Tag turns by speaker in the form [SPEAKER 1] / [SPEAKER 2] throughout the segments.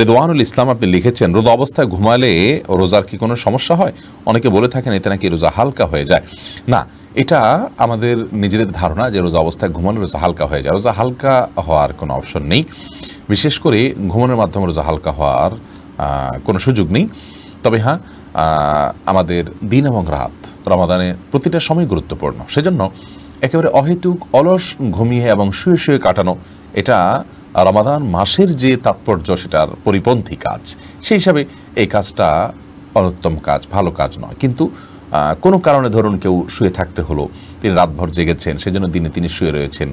[SPEAKER 1] রেদওয়ানুল ইসলাম আপনি লিখেছেন রোদ অবস্থায় ঘুমালে রোজার কি কোনো সমস্যা হয় অনেকে বলে থাকেন এতে নাকি রোজা হালকা হয়ে যায় না এটা আমাদের নিজেদের ধারণা যে রোজা অবস্থায় ঘুমালে রোজা হালকা হয়ে যায় রোজা হালকা হওয়ার কোনো অপশন নেই বিশেষ করে ঘুমানোর মাধ্যমে রোজা হালকা হওয়ার কোনো সুযোগ নেই তবে হ্যাঁ আমাদের দিন এবং রাত রমাদানে প্রতিটা সময় গুরুত্বপূর্ণ সেজন্য একেবারে অহেতুক অলস ঘুমিয়ে এবং শুয়ে শুয়ে কাটানো এটা রমাদান মাসের যে তাৎপর্য সেটার পরিপন্থী কাজ সেই হিসাবে এই কাজটা অনুত্তম কাজ ভালো কাজ নয় কিন্তু কোনো কারণে ধরুন কেউ শুয়ে থাকতে হলো তিনি রাতভর জেগেছেন সেজন্য দিনে তিনি শুয়ে রয়েছেন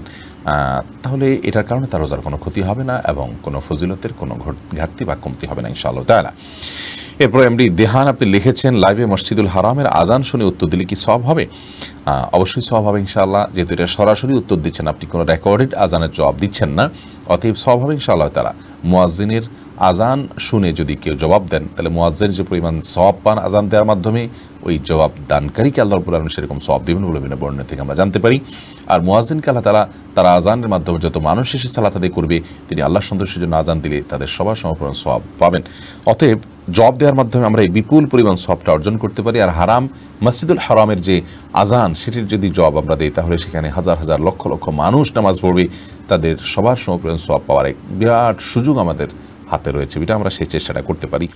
[SPEAKER 1] তাহলে এটার কারণে তার রোজার কোনো ক্ষতি হবে না এবং কোনো ফজিলতের কোনো ঘাটতি বা কমতি হবে না ইনশাআল্লাহ তাই না এরপর এমডি দেহান আপনি লিখেছেন লাইভে মসজিদুল হারামের আজান শুনে উত্তর দিলে কি সব হবে অবশ্যই সব হবে ইনশাল্লাহ যেহেতু এটা সরাসরি উত্তর দিচ্ছেন আপনি কোনো রেকর্ডেড আজানের জবাব দিচ্ছেন না অতএব স্বাভাবিক হবে তারা মোয়াজিনের আজান শুনে যদি কেউ জবাব দেন তাহলে মোয়াজ্জেন যে পরিমাণ সব পান আজান দেওয়ার মাধ্যমে ওই জবাব দানকারীকে আল্লাহ রবুল আলম সেরকম সব দেবেন বলে বিভিন্ন বর্ণনা থেকে আমরা জানতে পারি আর মোয়াজিনকে আল্লাহ তারা তারা আজানের মাধ্যমে যত মানুষ এসে সালাত আদায় করবে তিনি আল্লাহ সন্তোষের জন্য আজান দিলে তাদের সবার সমপূরণ সব পাবেন অতএব জব দেওয়ার মাধ্যমে আমরা এই বিপুল পরিমাণ সবটা অর্জন করতে পারি আর হারাম মসজিদুল হারামের যে আজান সেটির যদি জব আমরা দিই তাহলে সেখানে হাজার হাজার লক্ষ লক্ষ মানুষ নামাজ পড়বে তাদের সবার সমপরিমাণ সব পাওয়ার এক বিরাট সুযোগ আমাদের হাতে রয়েছে এটা আমরা সেই চেষ্টাটা করতে পারি